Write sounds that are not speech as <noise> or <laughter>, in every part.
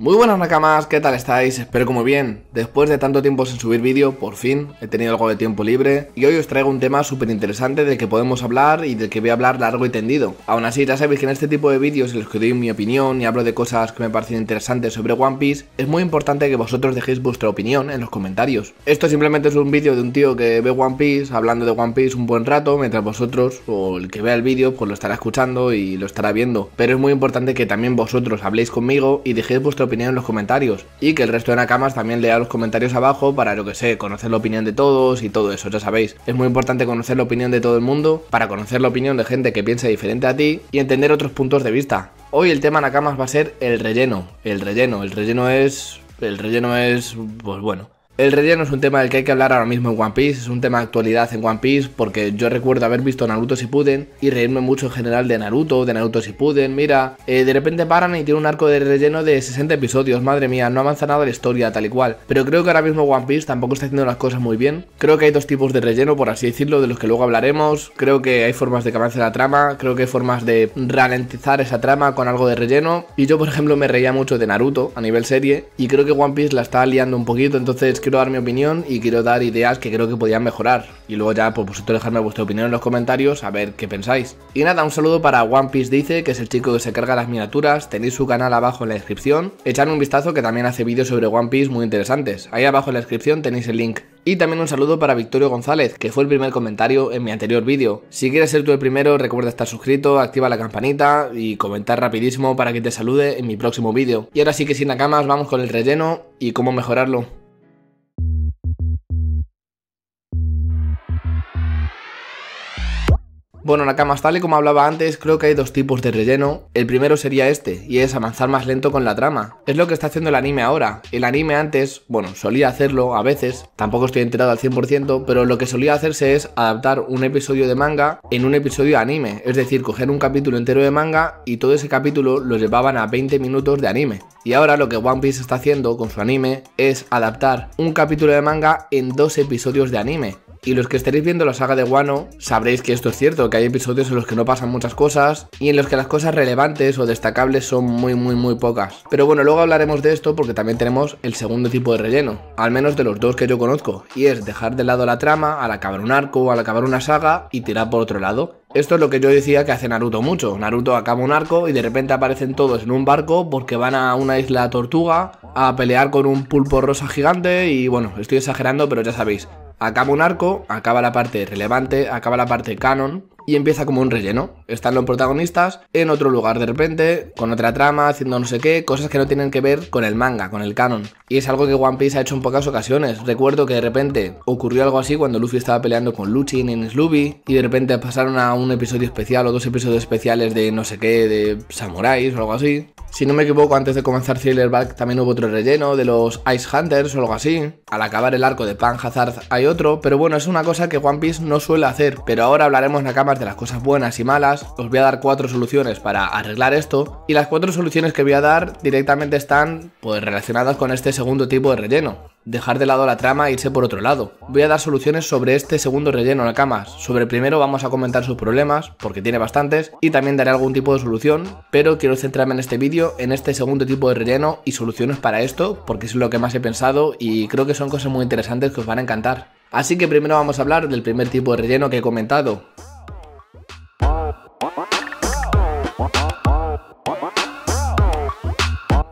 Muy buenas nakamas, ¿qué tal estáis? Espero como bien. Después de tanto tiempo sin subir vídeo, por fin he tenido algo de tiempo libre y hoy os traigo un tema súper interesante del que podemos hablar y del que voy a hablar largo y tendido. Aún así, ya sabéis que en este tipo de vídeos en los que doy mi opinión y hablo de cosas que me parecen interesantes sobre One Piece, es muy importante que vosotros dejéis vuestra opinión en los comentarios. Esto simplemente es un vídeo de un tío que ve One Piece hablando de One Piece un buen rato, mientras vosotros o el que vea el vídeo pues lo estará escuchando y lo estará viendo. Pero es muy importante que también vosotros habléis conmigo y dejéis vuestra opinión en los comentarios y que el resto de nakamas también lea los comentarios abajo para, lo que sé, conocer la opinión de todos y todo eso, ya sabéis. Es muy importante conocer la opinión de todo el mundo para conocer la opinión de gente que piensa diferente a ti y entender otros puntos de vista. Hoy el tema nakamas va a ser el relleno, el relleno, el relleno es... El relleno es... pues bueno, el relleno es un tema del que hay que hablar ahora mismo en One Piece, es un tema de actualidad en One Piece porque yo recuerdo haber visto Naruto si Puden y reírme mucho en general de Naruto, de Naruto si puden. mira, eh, de repente paran y tiene un arco de relleno de 60 episodios, madre mía, no avanza nada la historia tal y cual, pero creo que ahora mismo One Piece tampoco está haciendo las cosas muy bien, creo que hay dos tipos de relleno por así decirlo, de los que luego hablaremos, creo que hay formas de que avance la trama, creo que hay formas de ralentizar esa trama con algo de relleno y yo por ejemplo me reía mucho de Naruto a nivel serie y creo que One Piece la está liando un poquito, entonces quiero dar mi opinión y quiero dar ideas que creo que podían mejorar. Y luego ya, por supuesto, dejarme vuestra opinión en los comentarios a ver qué pensáis. Y nada, un saludo para One Piece Dice, que es el chico que se carga las miniaturas. Tenéis su canal abajo en la descripción. echar un vistazo que también hace vídeos sobre One Piece muy interesantes. Ahí abajo en la descripción tenéis el link. Y también un saludo para Victorio González, que fue el primer comentario en mi anterior vídeo. Si quieres ser tú el primero, recuerda estar suscrito, activa la campanita y comentar rapidísimo para que te salude en mi próximo vídeo. Y ahora sí que sin más vamos con el relleno y cómo mejorarlo. Bueno, Nakamas, tal y como hablaba antes, creo que hay dos tipos de relleno. El primero sería este, y es avanzar más lento con la trama. Es lo que está haciendo el anime ahora. El anime antes, bueno, solía hacerlo a veces, tampoco estoy enterado al 100%, pero lo que solía hacerse es adaptar un episodio de manga en un episodio de anime. Es decir, coger un capítulo entero de manga y todo ese capítulo lo llevaban a 20 minutos de anime. Y ahora lo que One Piece está haciendo con su anime es adaptar un capítulo de manga en dos episodios de anime. Y los que estéis viendo la saga de Wano sabréis que esto es cierto, que hay episodios en los que no pasan muchas cosas y en los que las cosas relevantes o destacables son muy muy muy pocas. Pero bueno, luego hablaremos de esto porque también tenemos el segundo tipo de relleno, al menos de los dos que yo conozco, y es dejar de lado la trama al acabar un arco, o al acabar una saga y tirar por otro lado. Esto es lo que yo decía que hace Naruto mucho. Naruto acaba un arco y de repente aparecen todos en un barco porque van a una isla tortuga a pelear con un pulpo rosa gigante y bueno, estoy exagerando pero ya sabéis, Acaba un arco, acaba la parte relevante, acaba la parte canon y empieza como un relleno. Están los protagonistas en otro lugar de repente, con otra trama, haciendo no sé qué, cosas que no tienen que ver con el manga, con el canon. Y es algo que One Piece ha hecho en pocas ocasiones. Recuerdo que de repente ocurrió algo así cuando Luffy estaba peleando con Luchin en Sluby y de repente pasaron a un episodio especial o dos episodios especiales de no sé qué, de samuráis o algo así. Si no me equivoco, antes de comenzar Thriller también hubo otro relleno de los Ice Hunters o algo así. Al acabar el arco de Pan Hazard hay otro, pero bueno, es una cosa que One Piece no suele hacer. Pero ahora hablaremos nakamas de las cosas buenas y malas, os voy a dar cuatro soluciones para arreglar esto, y las cuatro soluciones que voy a dar directamente están pues relacionadas con este segundo tipo de relleno dejar de lado la trama e irse por otro lado. Voy a dar soluciones sobre este segundo relleno de camas. Sobre el primero vamos a comentar sus problemas, porque tiene bastantes, y también daré algún tipo de solución, pero quiero centrarme en este vídeo en este segundo tipo de relleno y soluciones para esto, porque es lo que más he pensado y creo que son cosas muy interesantes que os van a encantar. Así que primero vamos a hablar del primer tipo de relleno que he comentado.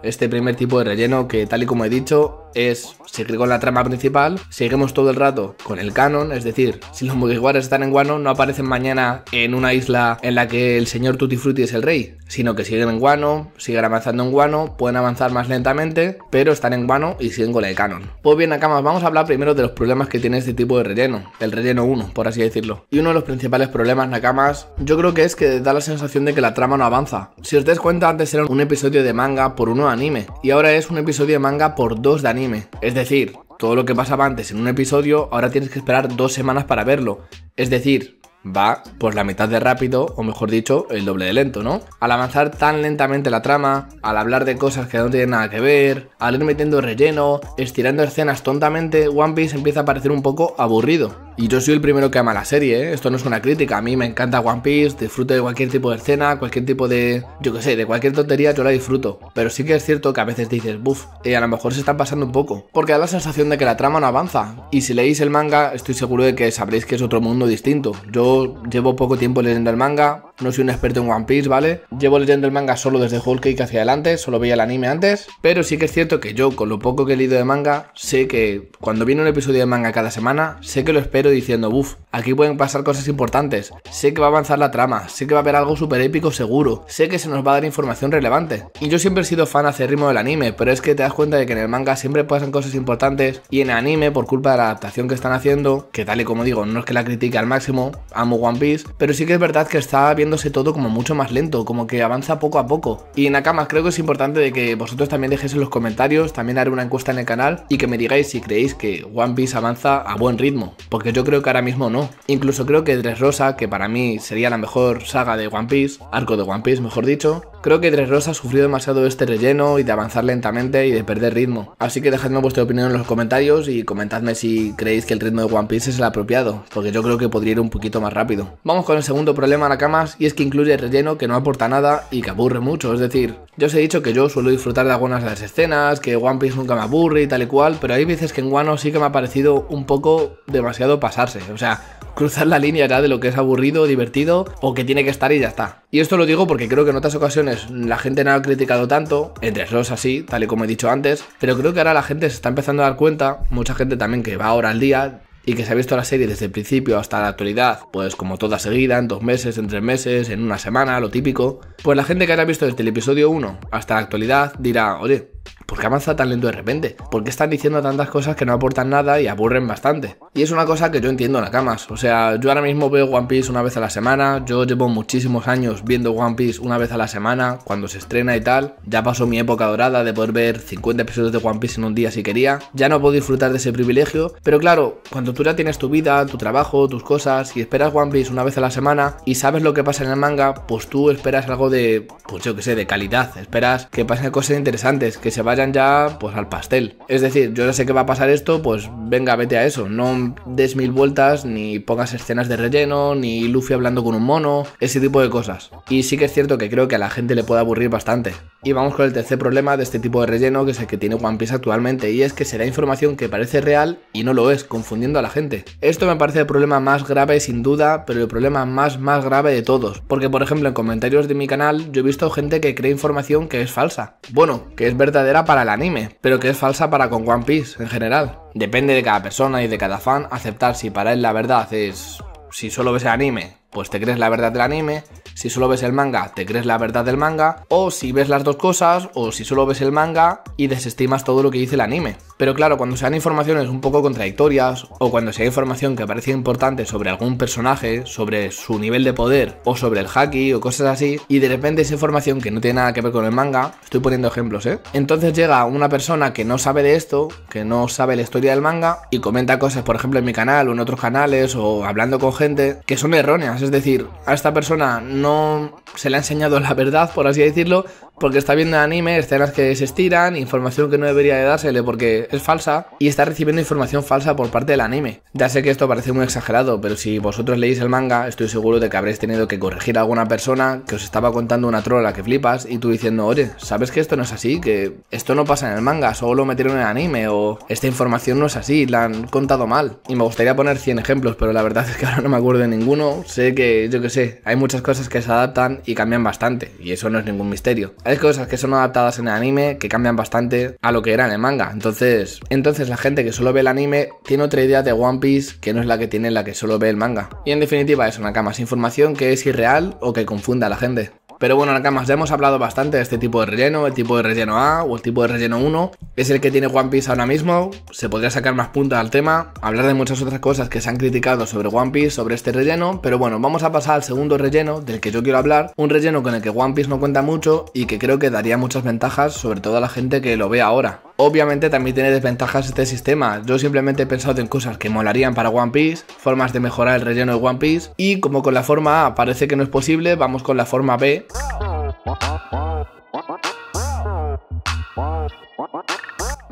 este primer tipo de relleno que tal y como he dicho es seguir con la trama principal, seguimos todo el rato con el canon, es decir, si los Mugiwaras están en Guano no aparecen mañana en una isla en la que el señor Tutti Frutti es el rey, sino que siguen en Guano, siguen avanzando en Guano, pueden avanzar más lentamente, pero están en Guano y siguen con el canon. Pues bien, Nakamas, vamos a hablar primero de los problemas que tiene este tipo de relleno, el relleno 1, por así decirlo. Y uno de los principales problemas, Nakamas, yo creo que es que da la sensación de que la trama no avanza. Si os dais cuenta, antes era un episodio de manga por uno a anime, y ahora es un episodio de manga por dos de anime. Es decir, todo lo que pasaba antes en un episodio, ahora tienes que esperar dos semanas para verlo. Es decir, va por la mitad de rápido, o mejor dicho, el doble de lento, ¿no? Al avanzar tan lentamente la trama, al hablar de cosas que no tienen nada que ver, al ir metiendo relleno, estirando escenas tontamente, One Piece empieza a parecer un poco aburrido. Y yo soy el primero que ama la serie, ¿eh? esto no es una crítica, a mí me encanta One Piece, disfruto de cualquier tipo de escena, cualquier tipo de, yo qué sé, de cualquier tontería yo la disfruto. Pero sí que es cierto que a veces dices, buf, y eh, a lo mejor se están pasando un poco, porque da la sensación de que la trama no avanza. Y si leéis el manga, estoy seguro de que sabréis que es otro mundo distinto. Yo llevo poco tiempo leyendo el manga, no soy un experto en One Piece, ¿vale? Llevo leyendo el manga solo desde Whole Cake hacia adelante, solo veía el anime antes, pero sí que es cierto que yo, con lo poco que he leído de manga, sé que cuando viene un episodio de manga cada semana, sé que lo espero diciendo, uff, aquí pueden pasar cosas importantes, sé que va a avanzar la trama, sé que va a haber algo súper épico seguro, sé que se nos va a dar información relevante. Y yo siempre he sido fan ritmo del anime, pero es que te das cuenta de que en el manga siempre pasan cosas importantes y en el anime, por culpa de la adaptación que están haciendo, que tal y como digo, no es que la critique al máximo, amo One Piece, pero sí que es verdad que está bien todo como mucho más lento, como que avanza poco a poco. Y Nakamas, creo que es importante de que vosotros también dejéis en los comentarios, también haré una encuesta en el canal y que me digáis si creéis que One Piece avanza a buen ritmo, porque yo creo que ahora mismo no. Incluso creo que Rosa, que para mí sería la mejor saga de One Piece, arco de One Piece mejor dicho, Creo que Tres Rosas sufrió demasiado este relleno y de avanzar lentamente y de perder ritmo. Así que dejadme vuestra opinión en los comentarios y comentadme si creéis que el ritmo de One Piece es el apropiado, porque yo creo que podría ir un poquito más rápido. Vamos con el segundo problema Nakamas y es que incluye relleno que no aporta nada y que aburre mucho, es decir, yo os he dicho que yo suelo disfrutar de algunas de las escenas, que One Piece nunca me aburre y tal y cual, pero hay veces que en Wano sí que me ha parecido un poco demasiado pasarse, o sea, cruzar la línea ya de lo que es aburrido, divertido o que tiene que estar y ya está. Y esto lo digo porque creo que en otras ocasiones la gente no ha criticado tanto, entre los así, tal y como he dicho antes, pero creo que ahora la gente se está empezando a dar cuenta, mucha gente también que va ahora al día, y que se ha visto la serie desde el principio hasta la actualidad, pues como toda seguida, en dos meses, en tres meses, en una semana, lo típico, pues la gente que haya visto desde el episodio 1 hasta la actualidad dirá, oye, ¿Por qué avanza tan lento de repente? ¿Por qué están diciendo tantas cosas que no aportan nada y aburren bastante? Y es una cosa que yo entiendo Nakamas. O sea, yo ahora mismo veo One Piece una vez a la semana. Yo llevo muchísimos años viendo One Piece una vez a la semana, cuando se estrena y tal. Ya pasó mi época dorada de poder ver 50 episodios de One Piece en un día si quería. Ya no puedo disfrutar de ese privilegio. Pero claro, cuando tú ya tienes tu vida, tu trabajo, tus cosas, y esperas One Piece una vez a la semana y sabes lo que pasa en el manga, pues tú esperas algo de, pues yo que sé, de calidad. Esperas que pasen cosas interesantes, que se vayan vayan ya pues al pastel. Es decir, yo ya sé que va a pasar esto, pues venga, vete a eso. No des mil vueltas, ni pongas escenas de relleno, ni Luffy hablando con un mono, ese tipo de cosas. Y sí que es cierto que creo que a la gente le puede aburrir bastante. Y vamos con el tercer problema de este tipo de relleno, que es el que tiene One Piece actualmente, y es que será información que parece real y no lo es, confundiendo a la gente. Esto me parece el problema más grave sin duda, pero el problema más más grave de todos, porque por ejemplo en comentarios de mi canal yo he visto gente que cree información que es falsa. Bueno, que es verdadera para el anime, pero que es falsa para con One Piece en general. Depende de cada persona y de cada fan aceptar si para él la verdad es... Si solo ves el anime, pues te crees la verdad del anime, si solo ves el manga, te crees la verdad del manga, o si ves las dos cosas, o si solo ves el manga y desestimas todo lo que dice el anime. Pero claro, cuando se dan informaciones un poco contradictorias, o cuando se da información que parece importante sobre algún personaje, sobre su nivel de poder, o sobre el haki, o cosas así, y de repente esa información que no tiene nada que ver con el manga, estoy poniendo ejemplos, ¿eh? Entonces llega una persona que no sabe de esto, que no sabe la historia del manga, y comenta cosas, por ejemplo, en mi canal o en otros canales, o hablando con gente, que son erróneas, es decir, a esta persona no no se le ha enseñado la verdad, por así decirlo, porque está viendo anime escenas que se estiran, información que no debería de dársele porque es falsa, y está recibiendo información falsa por parte del anime. Ya sé que esto parece muy exagerado, pero si vosotros leéis el manga, estoy seguro de que habréis tenido que corregir a alguna persona que os estaba contando una trola que flipas y tú diciendo, oye, ¿sabes que esto no es así? Que esto no pasa en el manga, solo lo metieron en el anime, o esta información no es así, la han contado mal. Y me gustaría poner 100 ejemplos, pero la verdad <laughs> es que ahora no me acuerdo de ninguno. Sé que, yo que sé, hay muchas cosas que se adaptan y cambian bastante, y eso no es ningún misterio. Hay cosas que son adaptadas en el anime que cambian bastante a lo que era en el manga. Entonces, entonces la gente que solo ve el anime tiene otra idea de One Piece que no es la que tiene la que solo ve el manga. Y en definitiva es una cama sin información que es irreal o que confunda a la gente. Pero bueno, Nakamas, ya hemos hablado bastante de este tipo de relleno, el tipo de relleno A o el tipo de relleno 1. Es el que tiene One Piece ahora mismo, se podría sacar más punta al tema, hablar de muchas otras cosas que se han criticado sobre One Piece, sobre este relleno, pero bueno, vamos a pasar al segundo relleno del que yo quiero hablar, un relleno con el que One Piece no cuenta mucho y que creo que daría muchas ventajas, sobre todo a la gente que lo ve ahora. Obviamente también tiene desventajas este sistema, yo simplemente he pensado en cosas que molarían para One Piece, formas de mejorar el relleno de One Piece, y como con la forma A parece que no es posible, vamos con la forma B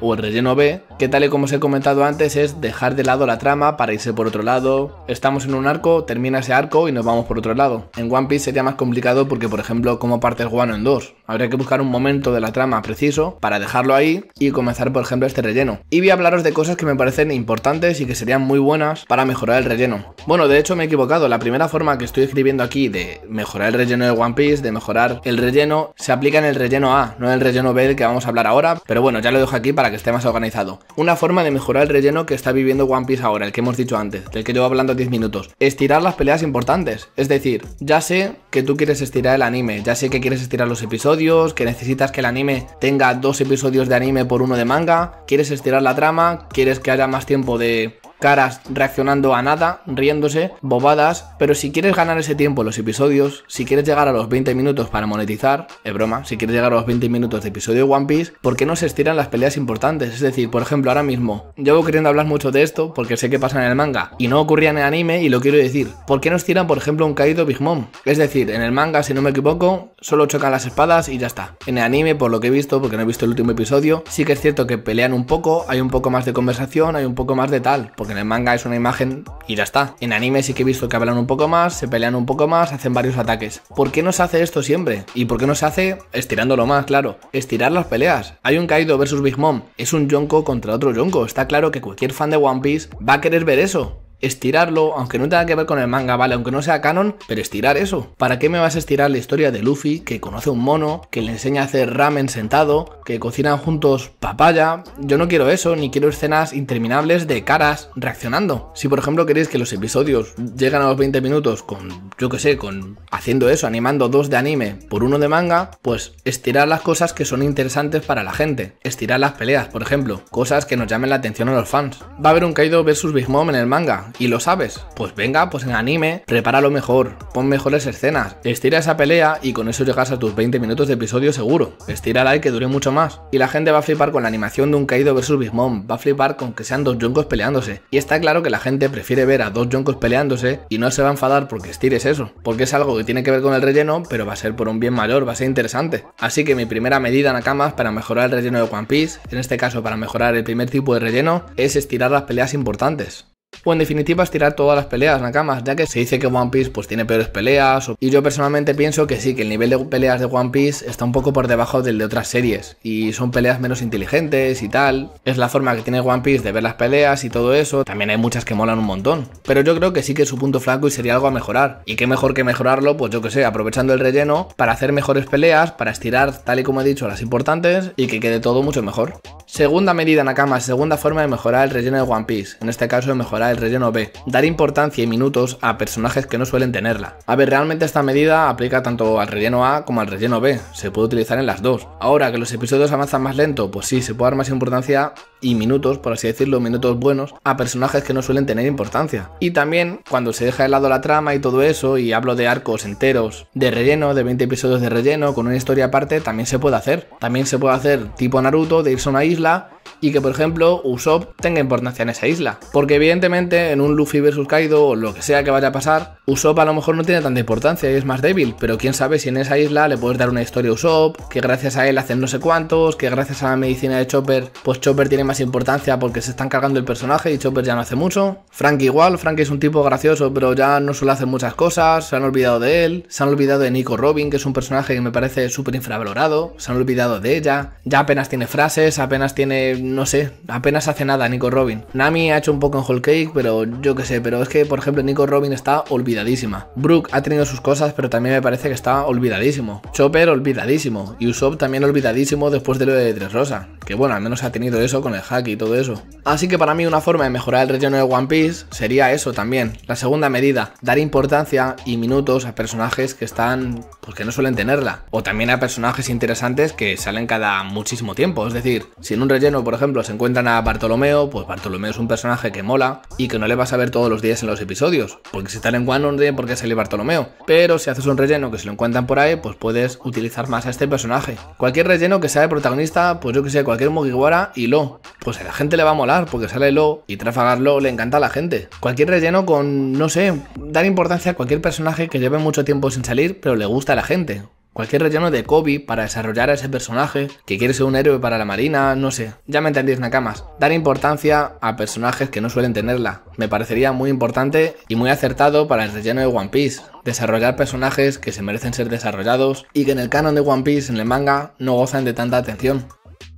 o el relleno B, que tal y como os he comentado antes es dejar de lado la trama para irse por otro lado, estamos en un arco, termina ese arco y nos vamos por otro lado. En One Piece sería más complicado porque por ejemplo como parte el guano en dos, habría que buscar un momento de la trama preciso para dejarlo ahí y comenzar por ejemplo este relleno. Y voy a hablaros de cosas que me parecen importantes y que serían muy buenas para mejorar el relleno. Bueno, de hecho me he equivocado. La primera forma que estoy escribiendo aquí de mejorar el relleno de One Piece, de mejorar el relleno, se aplica en el relleno A, no en el relleno B del que vamos a hablar ahora. Pero bueno, ya lo dejo aquí para que esté más organizado. Una forma de mejorar el relleno que está viviendo One Piece ahora, el que hemos dicho antes, del que llevo hablando 10 minutos. Estirar las peleas importantes. Es decir, ya sé que tú quieres estirar el anime, ya sé que quieres estirar los episodios, que necesitas que el anime tenga dos episodios de anime por uno de manga, quieres estirar la trama, quieres que haya más tiempo de caras reaccionando a nada, riéndose, bobadas, pero si quieres ganar ese tiempo en los episodios, si quieres llegar a los 20 minutos para monetizar, es broma, si quieres llegar a los 20 minutos de episodio One Piece, ¿por qué no se estiran las peleas importantes? Es decir, por ejemplo, ahora mismo, llevo queriendo hablar mucho de esto porque sé que pasa en el manga y no ocurría en el anime y lo quiero decir. ¿Por qué no estiran, por ejemplo, un caído Big Mom? Es decir, en el manga, si no me equivoco, solo chocan las espadas y ya está. En el anime, por lo que he visto, porque no he visto el último episodio, sí que es cierto que pelean un poco, hay un poco más de conversación, hay un poco más de tal porque en el manga es una imagen y ya está. En anime sí que he visto que hablan un poco más, se pelean un poco más, hacen varios ataques. ¿Por qué no se hace esto siempre? ¿Y por qué no se hace estirándolo más, claro? Estirar las peleas. Hay un Kaido versus Big Mom, es un Yonko contra otro Yonko. Está claro que cualquier fan de One Piece va a querer ver eso estirarlo, aunque no tenga que ver con el manga, vale, aunque no sea canon, pero estirar eso. ¿Para qué me vas a estirar la historia de Luffy, que conoce un mono, que le enseña a hacer ramen sentado, que cocinan juntos papaya? Yo no quiero eso, ni quiero escenas interminables de caras reaccionando. Si por ejemplo queréis que los episodios llegan a los 20 minutos con, yo qué sé, con haciendo eso, animando dos de anime por uno de manga, pues estirar las cosas que son interesantes para la gente. Estirar las peleas, por ejemplo, cosas que nos llamen la atención a los fans. Va a haber un Kaido versus Big Mom en el manga, y lo sabes, pues venga, pues en anime, prepáralo mejor, pon mejores escenas, estira esa pelea y con eso llegas a tus 20 minutos de episodio seguro. Estírala y que dure mucho más. Y la gente va a flipar con la animación de un caído versus Big Mom, va a flipar con que sean dos joncos peleándose. Y está claro que la gente prefiere ver a dos joncos peleándose y no se va a enfadar porque estires eso, porque es algo que tiene que ver con el relleno, pero va a ser por un bien mayor, va a ser interesante. Así que mi primera medida en Nakamas para mejorar el relleno de One Piece, en este caso para mejorar el primer tipo de relleno, es estirar las peleas importantes o en definitiva estirar todas las peleas Nakamas, ya que se dice que One Piece pues tiene peores peleas y yo personalmente pienso que sí, que el nivel de peleas de One Piece está un poco por debajo del de otras series y son peleas menos inteligentes y tal, es la forma que tiene One Piece de ver las peleas y todo eso, también hay muchas que molan un montón, pero yo creo que sí que es su punto flaco y sería algo a mejorar y qué mejor que mejorarlo pues yo que sé, aprovechando el relleno para hacer mejores peleas, para estirar tal y como he dicho las importantes y que quede todo mucho mejor. Segunda medida Nakama, segunda forma de mejorar el relleno de One Piece, en este caso de mejorar el relleno B, dar importancia y minutos a personajes que no suelen tenerla. A ver, realmente esta medida aplica tanto al relleno A como al relleno B, se puede utilizar en las dos. Ahora que los episodios avanzan más lento, pues sí, se puede dar más importancia y minutos, por así decirlo, minutos buenos, a personajes que no suelen tener importancia. Y también cuando se deja de lado la trama y todo eso, y hablo de arcos enteros, de relleno, de 20 episodios de relleno, con una historia aparte, también se puede hacer. También se puede hacer tipo Naruto, de irse a una isla, y que por ejemplo Usopp tenga importancia en esa isla. Porque evidentemente en un Luffy vs Kaido o lo que sea que vaya a pasar, Usopp a lo mejor no tiene tanta importancia y es más débil, pero quién sabe si en esa isla le puedes dar una historia a Usopp, que gracias a él hacen no sé cuántos, que gracias a la medicina de Chopper, pues Chopper tiene más importancia porque se están cargando el personaje y Chopper ya no hace mucho. Frank igual, Frank es un tipo gracioso, pero ya no suele hacer muchas cosas, se han olvidado de él, se han olvidado de Nico Robin, que es un personaje que me parece súper infravalorado, se han olvidado de ella, ya apenas tiene frases, apenas tiene no sé, apenas hace nada Nico Robin. Nami ha hecho un poco en Whole Cake, pero yo qué sé, pero es que, por ejemplo, Nico Robin está olvidadísima. Brooke ha tenido sus cosas, pero también me parece que está olvidadísimo. Chopper olvidadísimo. Y Usopp también olvidadísimo después de lo de Tres Rosa. Que bueno, al menos ha tenido eso con el hack y todo eso. Así que para mí una forma de mejorar el relleno de One Piece sería eso también. La segunda medida, dar importancia y minutos a personajes que están, pues que no suelen tenerla. O también a personajes interesantes que salen cada muchísimo tiempo. Es decir, si en un relleno, por por ejemplo, se encuentran a Bartolomeo, pues Bartolomeo es un personaje que mola y que no le vas a ver todos los días en los episodios, porque si están en One no tiene por qué salir Bartolomeo, pero si haces un relleno que se lo encuentran por ahí, pues puedes utilizar más a este personaje. Cualquier relleno que sea de protagonista, pues yo que sé, cualquier Mugiwara y Lo, pues a la gente le va a molar porque sale Lo y Trafagar le encanta a la gente. Cualquier relleno con, no sé, dar importancia a cualquier personaje que lleve mucho tiempo sin salir, pero le gusta a la gente. Cualquier relleno de Kobe para desarrollar a ese personaje que quiere ser un héroe para la marina, no sé. Ya me entendéis, Nakamas. Dar importancia a personajes que no suelen tenerla. Me parecería muy importante y muy acertado para el relleno de One Piece. Desarrollar personajes que se merecen ser desarrollados y que en el canon de One Piece, en el manga, no gozan de tanta atención.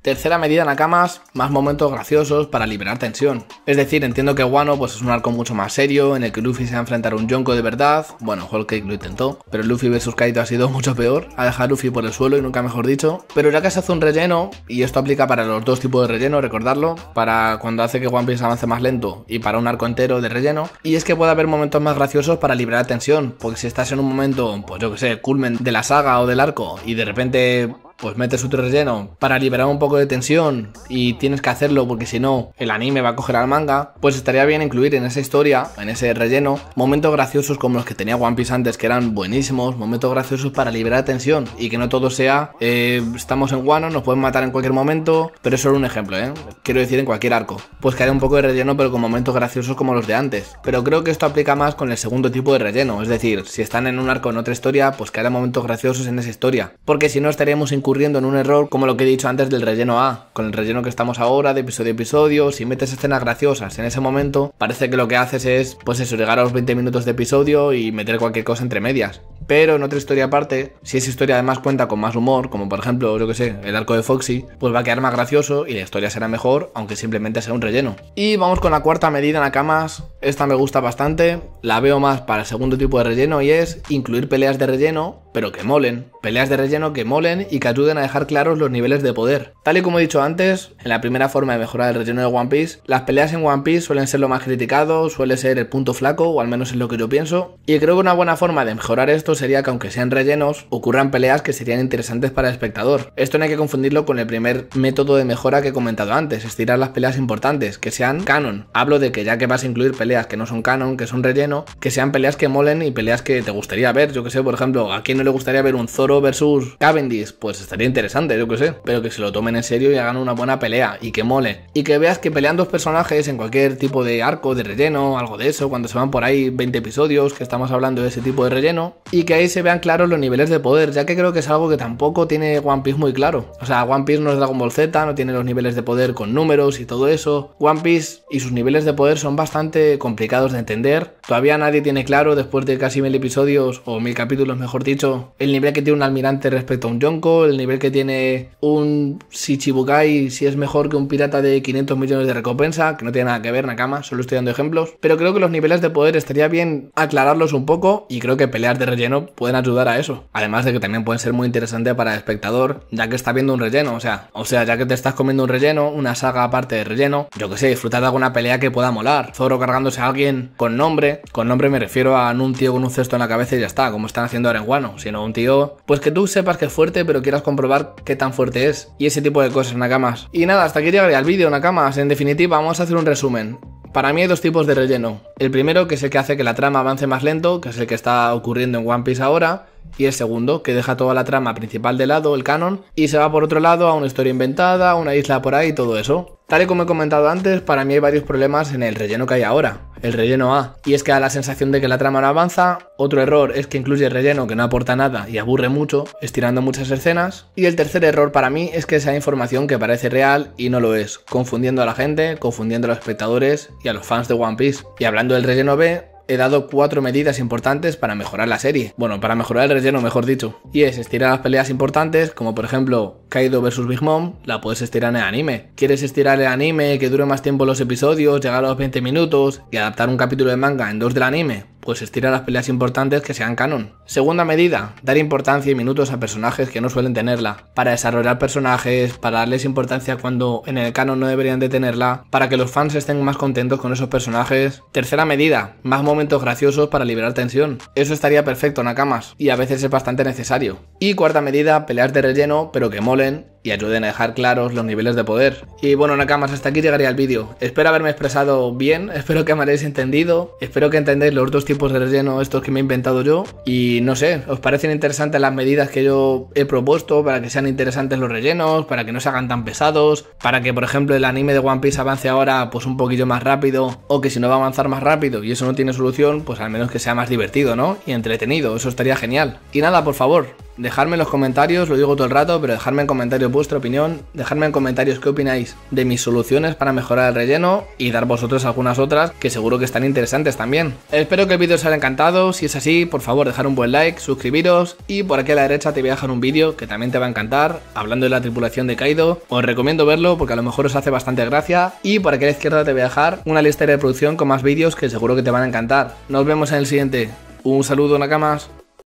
Tercera medida en Nakamas, más momentos graciosos para liberar tensión. Es decir, entiendo que Wano pues, es un arco mucho más serio, en el que Luffy se va a enfrentar a un Yonko de verdad, bueno, Whole Cake lo intentó, pero Luffy vs Kaito ha sido <laughs> mucho peor, ha dejado a Luffy por el suelo y nunca mejor dicho, pero ya que se hace un relleno, y esto aplica para los dos tipos de relleno, recordarlo, para cuando hace que One Piece avance más lento y para un arco entero de relleno, y es que puede haber momentos más graciosos para liberar tensión, porque si estás en un momento, pues yo que sé, culmen de la saga o del arco, y de repente pues metes otro relleno para liberar un poco de tensión y tienes que hacerlo porque si no el anime va a coger al manga, pues estaría bien incluir en esa historia, en ese relleno, momentos graciosos como los que tenía One Piece antes que eran buenísimos, momentos graciosos para liberar tensión y que no todo sea eh, estamos en Wano nos pueden matar en cualquier momento, pero es solo un ejemplo, ¿eh? quiero decir en cualquier arco, pues que haya un poco de relleno pero con momentos graciosos como los de antes, pero creo que esto aplica más con el segundo tipo de relleno, es decir, si están en un arco en otra historia, pues que haya momentos graciosos en esa historia, porque si no estaríamos en ocurriendo en un error como lo que he dicho antes del relleno A, con el relleno que estamos ahora de episodio a episodio, si metes escenas graciosas en ese momento, parece que lo que haces es, pues eso, llegar a los 20 minutos de episodio y meter cualquier cosa entre medias. Pero en otra historia aparte, si esa historia además cuenta con más humor, como por ejemplo, yo que sé, el arco de Foxy, pues va a quedar más gracioso y la historia será mejor, aunque simplemente sea un relleno. Y vamos con la cuarta medida Nakamas. Esta me gusta bastante, la veo más para el segundo tipo de relleno y es incluir peleas de relleno pero que molen. Peleas de relleno que molen y que ayuden a dejar claros los niveles de poder. Tal y como he dicho antes, en la primera forma de mejorar el relleno de One Piece, las peleas en One Piece suelen ser lo más criticado, suele ser el punto flaco, o al menos es lo que yo pienso, y creo que una buena forma de mejorar esto sería que aunque sean rellenos, ocurran peleas que serían interesantes para el espectador. Esto no hay que confundirlo con el primer método de mejora que he comentado antes, estirar las peleas importantes, que sean canon. Hablo de que ya que vas a incluir peleas que no son canon, que son relleno, que sean peleas que molen y peleas que te gustaría ver. Yo que sé, por ejemplo, aquí en no le gustaría ver un Zoro versus Cavendish, pues estaría interesante, yo que sé. Pero que se lo tomen en serio y hagan una buena pelea y que mole. Y que veas que pelean dos personajes en cualquier tipo de arco, de relleno, algo de eso, cuando se van por ahí 20 episodios, que estamos hablando de ese tipo de relleno. Y que ahí se vean claros los niveles de poder, ya que creo que es algo que tampoco tiene One Piece muy claro. O sea, One Piece no es Dragon Ball Z, no tiene los niveles de poder con números y todo eso. One Piece y sus niveles de poder son bastante complicados de entender. Todavía nadie tiene claro, después de casi mil episodios, o mil capítulos mejor dicho, el nivel que tiene un almirante respecto a un Yonko, el nivel que tiene un Shichibukai, si es mejor que un pirata de 500 millones de recompensa, que no tiene nada que ver, Nakama, solo estoy dando ejemplos. Pero creo que los niveles de poder estaría bien aclararlos un poco y creo que peleas de relleno pueden ayudar a eso. Además de que también pueden ser muy interesantes para el espectador, ya que está viendo un relleno, o sea, o sea, ya que te estás comiendo un relleno, una saga aparte de relleno, yo que sé, disfrutar de alguna pelea que pueda molar. Zoro cargándose a alguien con nombre, con nombre me refiero a un tío con un cesto en la cabeza y ya está, como están haciendo ahora en Guano sino un tío, pues que tú sepas que es fuerte, pero quieras comprobar qué tan fuerte es. Y ese tipo de cosas, Nakamas. Y nada, hasta aquí llegaría al vídeo, Nakamas. En definitiva, vamos a hacer un resumen. Para mí hay dos tipos de relleno. El primero, que es el que hace que la trama avance más lento, que es el que está ocurriendo en One Piece ahora. Y el segundo, que deja toda la trama principal de lado, el canon, y se va por otro lado a una historia inventada, una isla por ahí, todo eso. Tal y como he comentado antes, para mí hay varios problemas en el relleno que hay ahora, el relleno A, y es que da la sensación de que la trama no avanza, otro error es que incluye relleno que no aporta nada y aburre mucho, estirando muchas escenas, y el tercer error para mí es que esa información que parece real y no lo es, confundiendo a la gente, confundiendo a los espectadores y a los fans de One Piece. Y hablando del relleno B, he dado cuatro medidas importantes para mejorar la serie. Bueno, para mejorar el relleno, mejor dicho. Y es estirar las peleas importantes, como por ejemplo Kaido vs Big Mom, la puedes estirar en el anime. ¿Quieres estirar el anime, que dure más tiempo los episodios, llegar a los 20 minutos y adaptar un capítulo de manga en dos del anime? pues estira las peleas importantes que sean canon. Segunda medida, dar importancia y minutos a personajes que no suelen tenerla, para desarrollar personajes, para darles importancia cuando en el canon no deberían de tenerla, para que los fans estén más contentos con esos personajes. Tercera medida, más momentos graciosos para liberar tensión. Eso estaría perfecto, Nakamas, y a veces es bastante necesario. Y cuarta medida, peleas de relleno, pero que molen y ayuden a dejar claros los niveles de poder. Y bueno, Nakamas, hasta aquí llegaría el vídeo. Espero haberme expresado bien, espero que me hayáis entendido, espero que entendáis los dos tipos de relleno estos que me he inventado yo. Y no sé, ¿os parecen interesantes las medidas que yo he propuesto para que sean interesantes los rellenos, para que no se hagan tan pesados, para que por ejemplo el anime de One Piece avance ahora pues un poquillo más rápido, o que si no va a avanzar más rápido y eso no tiene solución, pues al menos que sea más divertido, ¿no? Y entretenido, eso estaría genial. Y nada, por favor, dejarme en los comentarios, lo digo todo el rato, pero dejarme en comentarios vuestra opinión, dejarme en comentarios qué opináis de mis soluciones para mejorar el relleno y dar vosotros algunas otras que seguro que están interesantes también. Espero que el vídeo os haya encantado, si es así, por favor dejar un buen like, suscribiros y por aquí a la derecha te voy a dejar un vídeo que también te va a encantar, hablando de la tripulación de Kaido, os recomiendo verlo porque a lo mejor os hace bastante gracia y por aquí a la izquierda te voy a dejar una lista de reproducción con más vídeos que seguro que te van a encantar. Nos vemos en el siguiente. Un saludo, Nakamas.